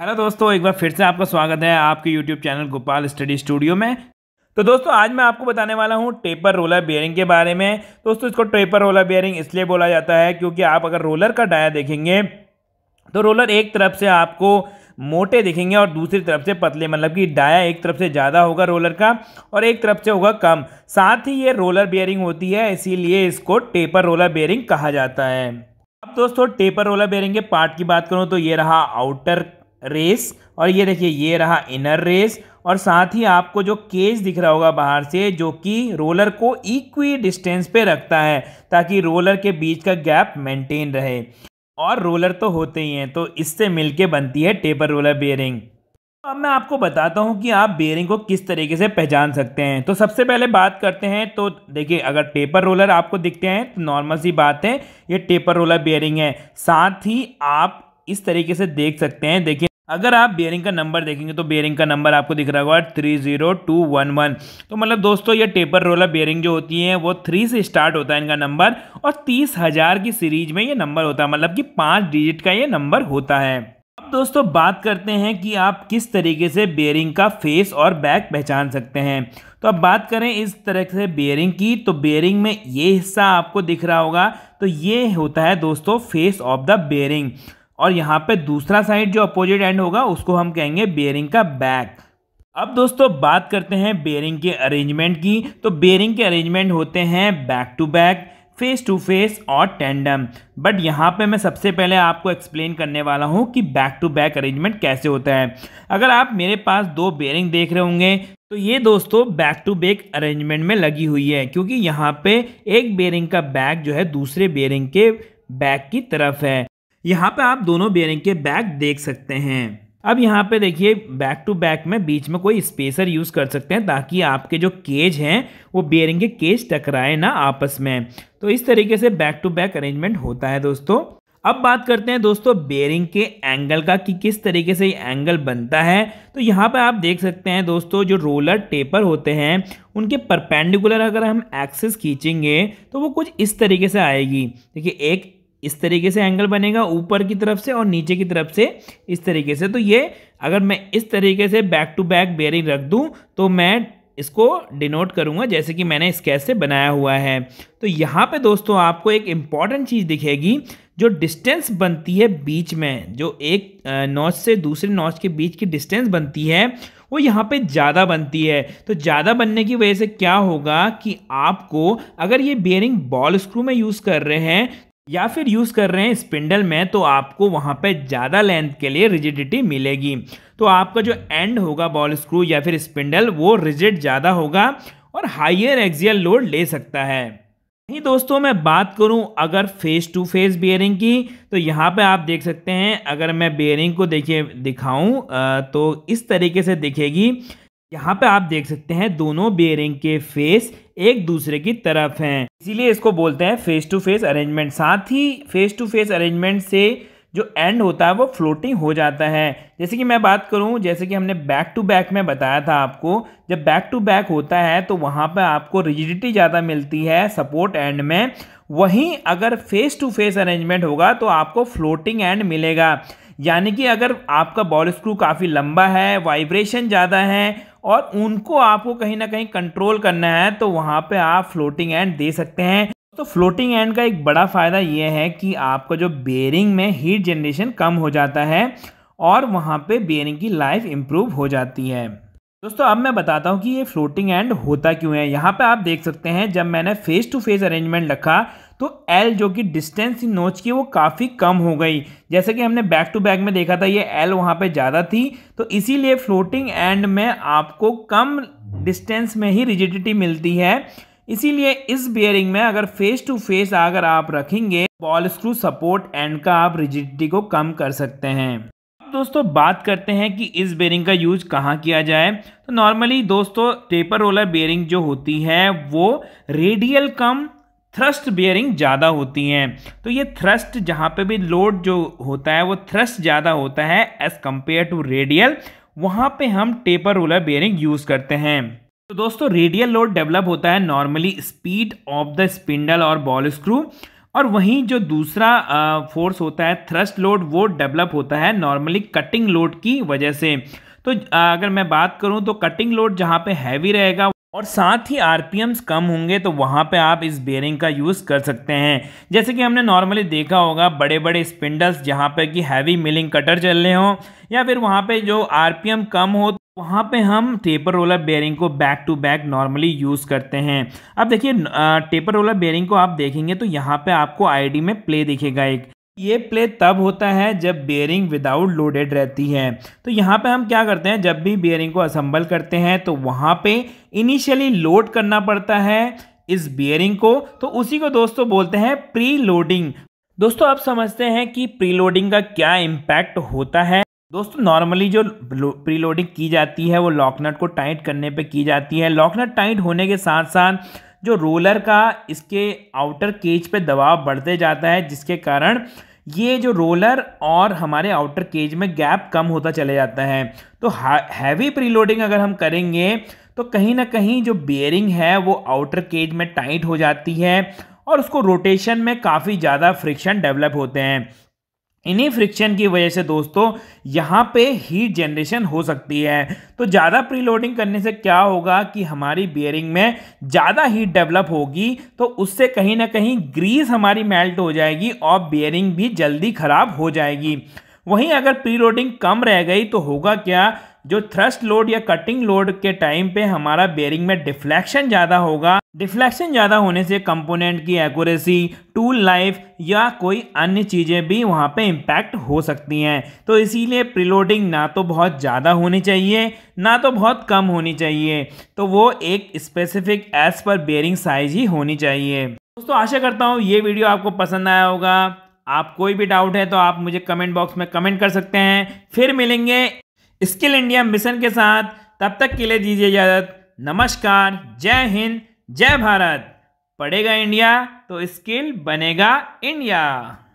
hello दोस्तों एक बार फिर से आपका स्वागत है आपके YouTube channel Gopal study studio में तो दोस्तों आज मैं आपको बताने वाला हूँ टेपर रोलर बेयरिंग के बारे में दोस्तों इसको टेपर रोलर बेयरिंग इसलिए बोला जाता है क्योंकि आप अगर रोलर का डाया देखेंगे तो रोलर एक तरफ से आपको मोटे दिखेंगे और दूसरी तरफ से पतले मतलब कि डाया एक तरफ से ज़्यादा होगा रोलर का और एक तरफ से होगा कम साथ ही ये रोलर बेयरिंग होती है इसीलिए इसको टेपर रोलर बेयरिंग कहा जाता है अब दोस्तों टेपर रोलर बेयरिंग के पार्ट की बात करूँ तो ये रहा आउटर रेस और ये देखिए ये रहा इनर रेस और साथ ही आपको जो केज दिख रहा होगा बाहर से जो कि रोलर को इक्वी डिस्टेंस पे रखता है ताकि रोलर के बीच का गैप मेंटेन रहे और रोलर तो होते ही हैं तो इससे मिलके बनती है टेपर रोलर बेयरिंग अब मैं आपको बताता हूँ कि आप बेयरिंग को किस तरीके से पहचान सकते हैं तो सबसे पहले बात करते हैं तो देखिए अगर टेपर रोलर आपको दिखते हैं तो नॉर्मल सी बात है ये टेपर रोलर बेयरिंग है साथ ही आप इस तरीके से देख सकते हैं देखिए अगर आप बेयरिंग का नंबर देखेंगे तो बेयरिंग का नंबर आपको दिख रहा होगा three zero two one one तो मतलब दोस्तों ये टेपर रोलर बेयरिंग जो होती है वो थ्री से स्टार्ट होता है इनका नंबर और तीस हज़ार की सीरीज में ये नंबर होता है मतलब कि पाँच डिजिट का ये नंबर होता है अब दोस्तों बात करते हैं कि आप किस तरीके से बेयरिंग का फेस और बैक पहचान सकते हैं तो अब बात करें इस तरह से बेयरिंग की तो बेयरिंग में ये हिस्सा आपको दिख रहा होगा तो ये होता है दोस्तों फेस ऑफ द बेयरिंग और यहाँ पे दूसरा साइड जो अपोजिट एंड होगा उसको हम कहेंगे बेयरिंग का बैक अब दोस्तों बात करते हैं बेयरिंग के अरेंजमेंट की तो बेयरिंग के अरेंजमेंट होते हैं back to back face to face और टेंडम बट यहाँ पे मैं सबसे पहले आपको एक्सप्लेन करने वाला हूँ कि बैक टू बैक अरेंजमेंट कैसे होता है अगर आप मेरे पास दो बेयरिंग देख रहे होंगे तो ये दोस्तों बैक टू बैक अरेंजमेंट में लगी हुई है क्योंकि यहाँ पे एक बेयरिंग का बैक जो है दूसरे बेयरिंग के बैक की तरफ है यहाँ पे आप दोनों बेयरिंग के बैक देख सकते हैं अब यहाँ पे देखिए बैक टू बैक में बीच में कोई स्पेसर यूज़ कर सकते हैं ताकि आपके जो केज हैं वो बेयरिंग के केज टकराए ना आपस में तो इस तरीके से बैक टू बैक अरेंजमेंट होता है दोस्तों अब बात करते हैं दोस्तों बेयरिंग के एंगल का कि किस तरीके से ये एंगल बनता है तो यहाँ पर आप देख सकते हैं दोस्तों जो रोलर टेपर होते हैं उनके परपेंडिकुलर अगर हम एक्सेस खींचेंगे तो वो कुछ इस तरीके से आएगी देखिए एक इस तरीके से एंगल बनेगा ऊपर की तरफ से और नीचे की तरफ से इस तरीके से तो ये अगर मैं इस तरीके से बैक टू बैक बेयरिंग रख दूँ तो मैं इसको डिनोट करूँगा जैसे कि मैंने स्केच से बनाया हुआ है तो यहाँ पे दोस्तों आपको एक इम्पॉर्टेंट चीज़ दिखेगी जो डिस्टेंस बनती है बीच में जो एक नॉच से दूसरे नॉच के बीच की डिस्टेंस बनती है वो यहाँ पे ज़्यादा बनती है तो ज़्यादा बनने की वजह से क्या होगा कि आपको अगर ये बियरिंग बॉल स्क्रू में यूज़ कर रहे हैं या फिर यूज़ कर रहे हैं स्पिंडल में तो आपको वहाँ पे ज़्यादा लेंथ के लिए रिजिडिटी मिलेगी तो आपका जो एंड होगा बॉल स्क्रू या फिर स्पिंडल वो रिजिड ज़्यादा होगा और हाइयर एक्सियल लोड ले सकता है नहीं दोस्तों मैं बात करूं अगर फेस टू फेस बियरिंग की तो यहाँ पे आप देख सकते हैं अगर मैं बियरिंग को देखिए दिखाऊं तो इस तरीके से दिखेगी यहाँ पे आप देख सकते हैं दोनों बेयरिंग के फेस एक दूसरे की तरफ हैं इसीलिए इसको बोलते हैं फेस टू फेस अरेंजमेंट साथ ही फेस टू फेस अरेंजमेंट से जो एंड होता है वो फ्लोटिंग हो जाता है जैसे कि मैं बात करूं जैसे कि हमने बैक टू बैक में बताया था आपको जब बैक टू बैक होता है तो वहाँ पर आपको रिजिडिटी ज़्यादा मिलती है सपोर्ट एंड में वहीं अगर फेस टू फेस अरेंजमेंट होगा तो आपको फ्लोटिंग एंड मिलेगा यानी कि अगर आपका बॉल स्क्रू काफ़ी लंबा है वाइब्रेशन ज़्यादा है और उनको आपको कहीं ना कहीं कंट्रोल करना है तो वहाँ पे आप फ्लोटिंग एंड दे सकते हैं तो फ्लोटिंग एंड का एक बड़ा फ़ायदा ये है कि आपका जो बेयरिंग में हीट जनरेशन कम हो जाता है और वहाँ पे बेयरिंग की लाइफ इम्प्रूव हो जाती है दोस्तों अब मैं बताता हूँ कि ये फ्लोटिंग एंड होता क्यों है यहाँ पे आप देख सकते हैं जब मैंने फ़ेस टू फेस अरेंजमेंट रखा तो एल जो कि डिस्टेंस थी नोच की वो काफ़ी कम हो गई जैसे कि हमने बैक टू बैक में देखा था ये एल वहाँ पे ज़्यादा थी तो इसीलिए फ्लोटिंग एंड में आपको कम डिस्टेंस में ही रिजिडिटी मिलती है इसीलिए इस बियरिंग में अगर फेस टू फेस अगर आप रखेंगे बॉल स्क्रू सपोर्ट एंड का आप रिजिडिटी को कम कर सकते हैं दोस्तों बात करते हैं कि इस बेरिंग का यूज कहाँ किया जाए तो नॉर्मली दोस्तों टेपर रोलर बेरिंग जो होती है वो रेडियल कम थ्रस्ट बियरिंग ज़्यादा होती हैं तो ये थ्रस्ट जहाँ पे भी लोड जो होता है वो थ्रस्ट ज़्यादा होता है एज़ कम्पेयर टू रेडियल वहाँ पे हम टेपर रोलर बियरिंग यूज़ करते हैं तो दोस्तों रेडियल लोड डेवलप होता है normally speed of the spindle और बॉल स्क्रू और वहीं जो दूसरा फोर्स होता है थ्रस्ट लोड वो डेवलप होता है नॉर्मली कटिंग लोड की वजह से तो आ, अगर मैं बात करूं तो कटिंग लोड जहां पे हैवी रहेगा और साथ ही आर कम होंगे तो वहाँ पे आप इस बेयरिंग का यूज़ कर सकते हैं जैसे कि हमने नॉर्मली देखा होगा बड़े बड़े स्पिंडल्स जहाँ पे कि हैवी मिलिंग कटर चल रहे हों या फिर वहाँ पे जो आर कम हो वहाँ पे हम टेपर रोलर बेयरिंग को back to back normally use करते हैं अब देखिए टेपर रोलर बेयरिंग को आप देखेंगे तो यहाँ पर आपको आई में प्ले दिखेगा एक ये प्ले तब होता है जब बेयरिंग विदाउट लोडेड रहती है तो यहाँ पे हम क्या करते हैं जब भी बेयरिंग को असम्बल करते हैं तो वहाँ पे इनिशियली लोड करना पड़ता है इस बेयरिंग को तो उसी को दोस्तों बोलते हैं प्री लोडिंग दोस्तों आप समझते हैं कि प्री लोडिंग का क्या इम्पैक्ट होता है दोस्तों नॉर्मली जो प्री लोडिंग की जाती है वो लॉकनट को टाइट करने पर की जाती है लॉकनट टाइट होने के साथ साथ जो रोलर का इसके आउटर केज पे दबाव बढ़ते जाता है जिसके कारण ये जो रोलर और हमारे आउटर केज में गैप कम होता चले जाता है तो हैवी प्रीलोडिंग अगर हम करेंगे तो कहीं ना कहीं जो बियरिंग है वो आउटर केज में टाइट हो जाती है और उसको रोटेशन में काफ़ी ज़्यादा फ्रिक्शन डेवलप होते हैं इन्हीं फ्रिक्शन की वजह से दोस्तों यहाँ पे हीट जनरेशन हो सकती है तो ज़्यादा प्रीलोडिंग करने से क्या होगा कि हमारी बियरिंग में ज़्यादा हीट डेवलप होगी तो उससे कहीं ना कहीं ग्रीस हमारी मेल्ट हो जाएगी और बियरिंग भी जल्दी ख़राब हो जाएगी वहीं अगर प्री लोडिंग कम रह गई तो होगा क्या जो थ्रस्ट लोड या कटिंग लोड के टाइम पे हमारा बेयरिंग में डिफ्लेक्शन ज़्यादा होगा डिफ्लेक्शन ज़्यादा होने से कंपोनेंट की एक्यूरेसी टूल लाइफ या कोई अन्य चीज़ें भी वहाँ पे इम्पैक्ट हो सकती हैं तो इसीलिए प्रीलोडिंग ना तो बहुत ज़्यादा होनी चाहिए ना तो बहुत कम होनी चाहिए तो वो एक स्पेसिफिक एज पर बेयरिंग साइज ही होनी चाहिए दोस्तों आशा करता हूँ ये वीडियो आपको पसंद आया होगा आप कोई भी डाउट है तो आप मुझे कमेंट बॉक्स में कमेंट कर सकते हैं फिर मिलेंगे स्किल इंडिया मिशन के साथ तब तक के लिए दीजिए इजाज़त नमस्कार जय हिंद जय भारत पढ़ेगा इंडिया तो स्किल बनेगा इंडिया